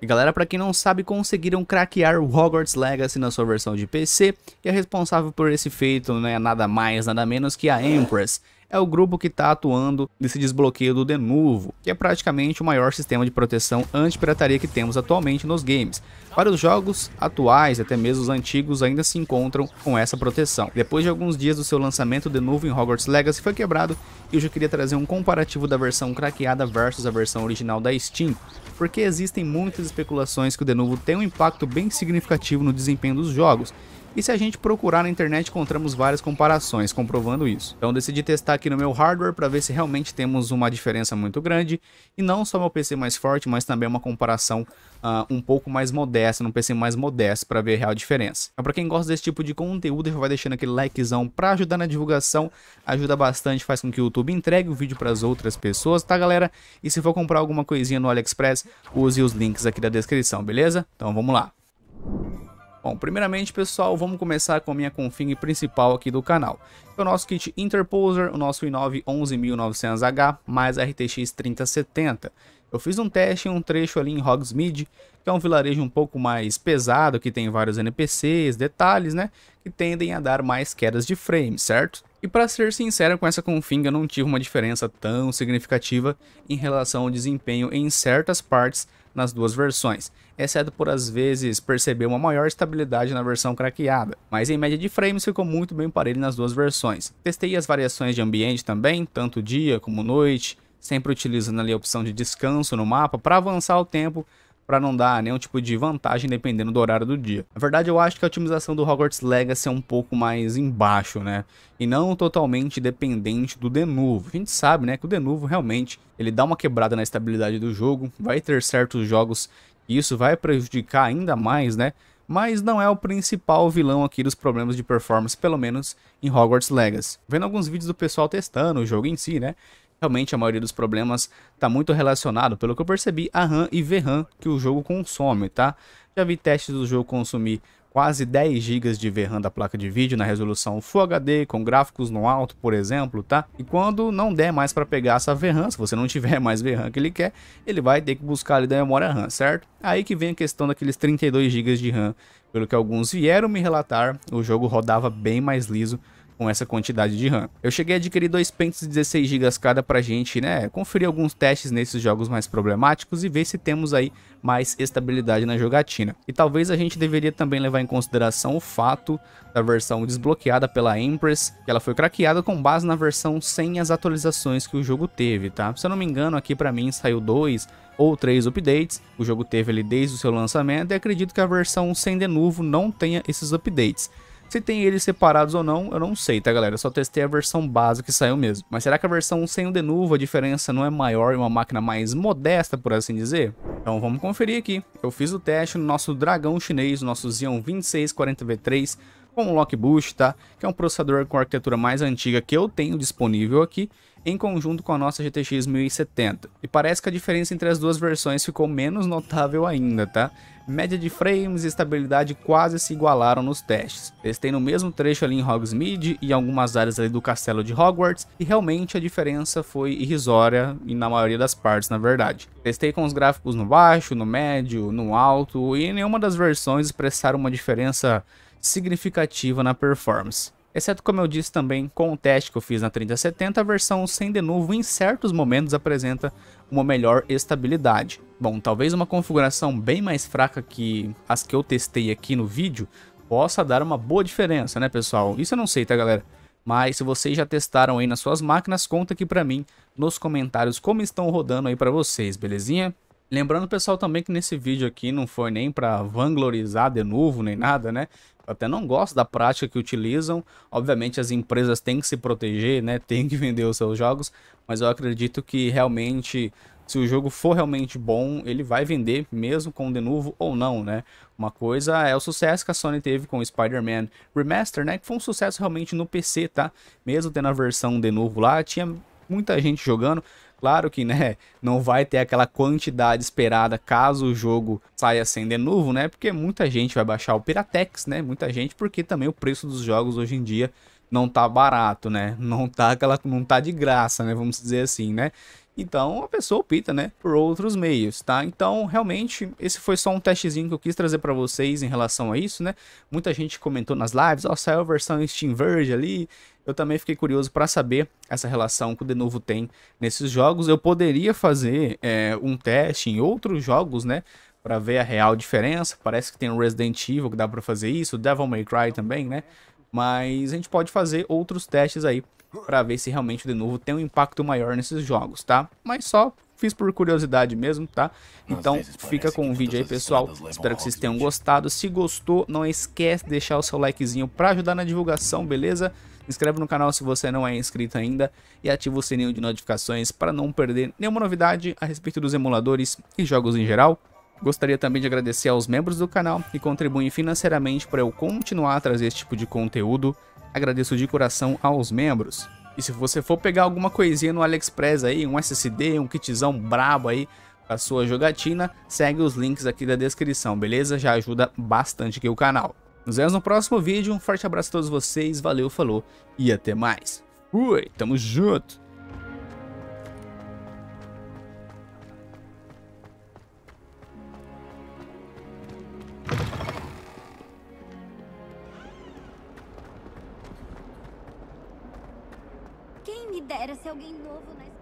E galera, para quem não sabe, conseguiram craquear o Hogwarts Legacy na sua versão de PC, e a é responsável por esse feito não é nada mais, nada menos que a Empress, é o grupo que está atuando nesse desbloqueio do Denuvo, que é praticamente o maior sistema de proteção anti-pirataria que temos atualmente nos games. Vários jogos atuais, até mesmo os antigos, ainda se encontram com essa proteção. Depois de alguns dias do seu lançamento, o Denuvo em Hogwarts Legacy foi quebrado e eu já queria trazer um comparativo da versão craqueada versus a versão original da Steam, porque existem muitas especulações que o Denuvo tem um impacto bem significativo no desempenho dos jogos, e se a gente procurar na internet, encontramos várias comparações comprovando isso. Então decidi testar aqui no meu hardware para ver se realmente temos uma diferença muito grande. E não só meu PC mais forte, mas também uma comparação uh, um pouco mais modesta, num PC mais modesto para ver a real diferença. Então para quem gosta desse tipo de conteúdo, já vai deixando aquele likezão para ajudar na divulgação. Ajuda bastante, faz com que o YouTube entregue o vídeo para as outras pessoas, tá galera? E se for comprar alguma coisinha no AliExpress, use os links aqui da descrição, beleza? Então vamos lá. Bom, primeiramente pessoal, vamos começar com a minha config principal aqui do canal. É o nosso kit Interposer, o nosso i9 11900H mais RTX 3070. Eu fiz um teste em um trecho ali em Hogsmeade, que é um vilarejo um pouco mais pesado, que tem vários NPCs, detalhes, né? Que tendem a dar mais quedas de frame, certo? E para ser sincero, com essa config eu não tive uma diferença tão significativa em relação ao desempenho em certas partes nas duas versões, exceto por às vezes perceber uma maior estabilidade na versão craqueada, mas em média de frames ficou muito bem parelho nas duas versões. Testei as variações de ambiente também, tanto dia como noite, sempre utilizando ali a opção de descanso no mapa para avançar o tempo para não dar nenhum tipo de vantagem dependendo do horário do dia. Na verdade, eu acho que a otimização do Hogwarts Legacy é um pouco mais embaixo, né? E não totalmente dependente do Denuvo. A gente sabe, né, que o Denuvo realmente ele dá uma quebrada na estabilidade do jogo, vai ter certos jogos e isso vai prejudicar ainda mais, né? mas não é o principal vilão aqui dos problemas de performance, pelo menos em Hogwarts Legacy. Vendo alguns vídeos do pessoal testando o jogo em si, né? Realmente a maioria dos problemas está muito relacionado, pelo que eu percebi, a RAM e VRAM que o jogo consome, tá? Já vi testes do jogo consumir quase 10 GB de VRAM da placa de vídeo na resolução Full HD, com gráficos no alto, por exemplo, tá? E quando não der mais para pegar essa VRAM, se você não tiver mais VRAM que ele quer, ele vai ter que buscar ali da memória RAM, certo? Aí que vem a questão daqueles 32 GB de RAM. Pelo que alguns vieram me relatar, o jogo rodava bem mais liso com essa quantidade de RAM. Eu cheguei a adquirir dois pentes de 16 GB cada pra gente, né, conferir alguns testes nesses jogos mais problemáticos e ver se temos aí mais estabilidade na jogatina. E talvez a gente deveria também levar em consideração o fato da versão desbloqueada pela Empress, que ela foi craqueada com base na versão sem as atualizações que o jogo teve, tá? Se eu não me engano, aqui para mim saiu dois ou três updates. O jogo teve ali desde o seu lançamento e acredito que a versão sem de novo não tenha esses updates. Se tem eles separados ou não, eu não sei, tá galera? Eu só testei a versão básica que saiu mesmo. Mas será que a versão sem o denuvo a diferença não é maior e uma máquina mais modesta, por assim dizer? Então vamos conferir aqui. Eu fiz o teste no nosso dragão chinês, nosso Xeon 2640V3, com o Lockbush, tá? Que é um processador com a arquitetura mais antiga que eu tenho disponível aqui, em conjunto com a nossa GTX 1070. E parece que a diferença entre as duas versões ficou menos notável ainda, tá? Média de frames e estabilidade quase se igualaram nos testes. Testei no mesmo trecho ali em Hogsmeade e algumas áreas ali do castelo de Hogwarts, e realmente a diferença foi irrisória e na maioria das partes, na verdade. Testei com os gráficos no baixo, no médio, no alto, e nenhuma das versões expressaram uma diferença significativa na performance. Exceto, como eu disse também, com o teste que eu fiz na 3070, a versão sem denuvo em certos momentos apresenta uma melhor estabilidade. Bom, talvez uma configuração bem mais fraca que as que eu testei aqui no vídeo possa dar uma boa diferença, né pessoal? Isso eu não sei, tá galera? Mas se vocês já testaram aí nas suas máquinas, conta aqui pra mim nos comentários como estão rodando aí pra vocês, belezinha? Lembrando pessoal também que nesse vídeo aqui não foi nem pra vanglorizar de novo nem nada, né? até não gosto da prática que utilizam. Obviamente as empresas têm que se proteger, né? Tem que vender os seus jogos, mas eu acredito que realmente se o jogo for realmente bom, ele vai vender mesmo com o Denuvo ou não, né? Uma coisa é o sucesso que a Sony teve com o Spider-Man Remaster, né? Que foi um sucesso realmente no PC, tá? Mesmo tendo a versão Denuvo lá, tinha muita gente jogando. Claro que, né, não vai ter aquela quantidade esperada caso o jogo saia sem de novo, né? Porque muita gente vai baixar o Piratex, né? Muita gente, porque também o preço dos jogos hoje em dia não tá barato, né? Não tá aquela não tá de graça, né? Vamos dizer assim, né? Então a pessoa opta, né, por outros meios, tá? Então realmente esse foi só um testezinho que eu quis trazer para vocês em relação a isso, né? Muita gente comentou nas lives, ó, oh, saiu a versão Steam Verge ali. Eu também fiquei curioso para saber essa relação que o de novo tem nesses jogos. Eu poderia fazer é, um teste em outros jogos, né? Para ver a real diferença. Parece que tem o Resident Evil que dá para fazer isso, Devil May Cry também, né? Mas a gente pode fazer outros testes aí para ver se realmente, de novo, tem um impacto maior nesses jogos, tá? Mas só fiz por curiosidade mesmo, tá? Então fica com o vídeo aí, pessoal. Espero que vocês tenham gostado. Se gostou, não esquece de deixar o seu likezinho para ajudar na divulgação, beleza? inscreve no canal se você não é inscrito ainda e ativa o sininho de notificações para não perder nenhuma novidade a respeito dos emuladores e jogos em geral. Gostaria também de agradecer aos membros do canal que contribuem financeiramente para eu continuar a trazer esse tipo de conteúdo. Agradeço de coração aos membros. E se você for pegar alguma coisinha no AliExpress aí, um SSD, um kitzão brabo aí a sua jogatina, segue os links aqui da descrição, beleza? Já ajuda bastante aqui o canal. Nos vemos no próximo vídeo, um forte abraço a todos vocês, valeu, falou e até mais. Fui, tamo junto! Quem me dera ser alguém novo na né?